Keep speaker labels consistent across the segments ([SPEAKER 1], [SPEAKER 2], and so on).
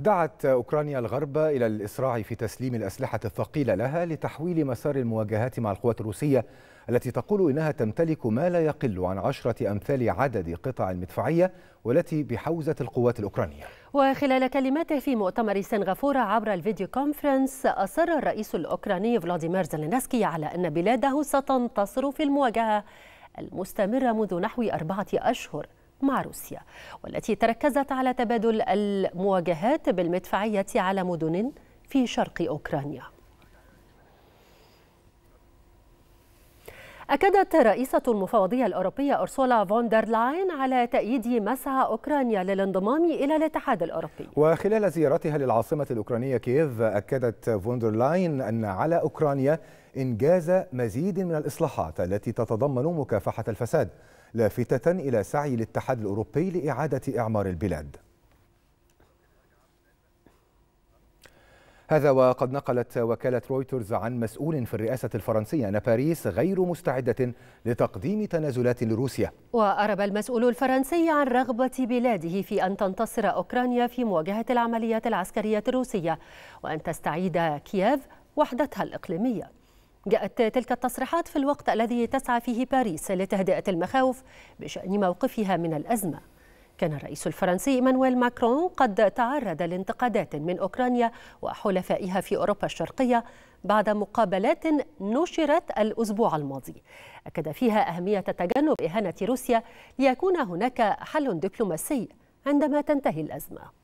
[SPEAKER 1] دعت أوكرانيا الغرب إلى الإسراع في تسليم الأسلحة الثقيلة لها لتحويل مسار المواجهات مع القوات الروسية التي تقول إنها تمتلك ما لا يقل عن عشرة أمثال عدد قطع المدفعية والتي بحوزة القوات الأوكرانية
[SPEAKER 2] وخلال كلماته في مؤتمر سنغافورة عبر الفيديو كونفرنس أصر الرئيس الأوكراني فلاديمير زلينسكي على أن بلاده ستنتصر في المواجهة المستمرة منذ نحو أربعة أشهر مع روسيا والتي تركزت على تبادل المواجهات بالمدفعية على مدن في شرق أوكرانيا أكدت رئيسة المفوضية الأوروبية أرسولا فون دير لاين على تأييد مسعى أوكرانيا للانضمام إلى الاتحاد الأوروبي
[SPEAKER 1] وخلال زيارتها للعاصمة الأوكرانية كييف أكدت فون دير لاين أن على أوكرانيا إنجاز مزيد من الإصلاحات التي تتضمن مكافحة الفساد لافتة إلى سعي الاتحاد الأوروبي لإعادة إعمار البلاد هذا وقد نقلت وكالة رويترز عن مسؤول في الرئاسة الفرنسية أن باريس غير مستعدة لتقديم تنازلات لروسيا
[SPEAKER 2] وأرب المسؤول الفرنسي عن رغبة بلاده في أن تنتصر أوكرانيا في مواجهة العمليات العسكرية الروسية وأن تستعيد كييف وحدتها الإقليمية جاءت تلك التصريحات في الوقت الذي تسعى فيه باريس لتهدئة المخاوف بشأن موقفها من الأزمة كان الرئيس الفرنسي مانويل ماكرون قد تعرض لانتقادات من أوكرانيا وحلفائها في أوروبا الشرقية بعد مقابلات نشرت الأسبوع الماضي أكد فيها أهمية تجنب إهانة روسيا ليكون هناك حل دبلوماسي عندما تنتهي الأزمة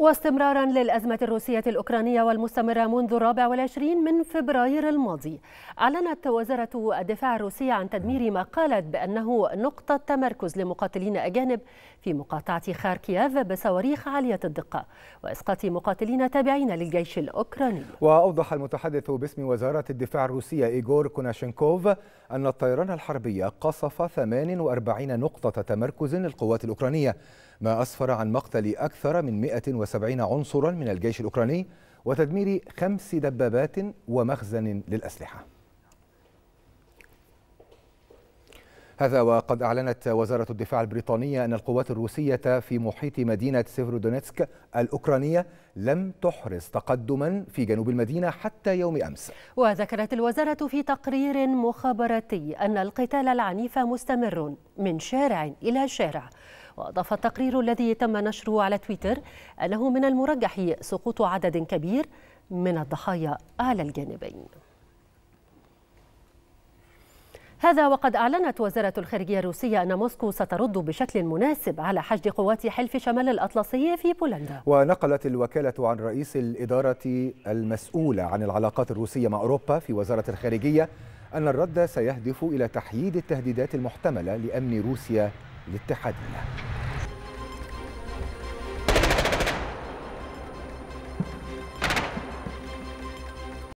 [SPEAKER 2] واستمرارا للأزمة الروسية الأوكرانية والمستمرة منذ الرابع والعشرين من فبراير الماضي أعلنت وزارة الدفاع الروسية عن تدمير ما قالت بأنه نقطة تمركز لمقاتلين أجانب في مقاطعة خاركياف بصواريخ عالية الدقة وإسقاط مقاتلين تابعين للجيش الأوكراني
[SPEAKER 1] وأوضح المتحدث باسم وزارة الدفاع الروسية إيغور كوناشينكوف أن الطيران الحربي قصف 48 نقطة تمركز للقوات الأوكرانية ما أسفر عن مقتل أكثر من 170 عنصرا من الجيش الأوكراني وتدمير خمس دبابات ومخزن للأسلحة هذا وقد أعلنت وزارة الدفاع البريطانية أن القوات الروسية في محيط مدينة سيفرودونيتسك الأوكرانية لم تحرز تقدما في جنوب المدينة حتى يوم أمس
[SPEAKER 2] وذكرت الوزارة في تقرير مخابراتي أن القتال العنيف مستمر من شارع إلى شارع وأضاف التقرير الذي تم نشره على تويتر أنه من المرجح سقوط عدد كبير من الضحايا على الجانبين هذا وقد أعلنت وزارة الخارجية الروسية أن موسكو سترد بشكل مناسب على حشد قوات حلف شمال الأطلسي في بولندا
[SPEAKER 1] ونقلت الوكالة عن رئيس الإدارة المسؤولة عن العلاقات الروسية مع أوروبا في وزارة الخارجية أن الرد سيهدف إلى تحييد التهديدات المحتملة لأمن روسيا الاتحادية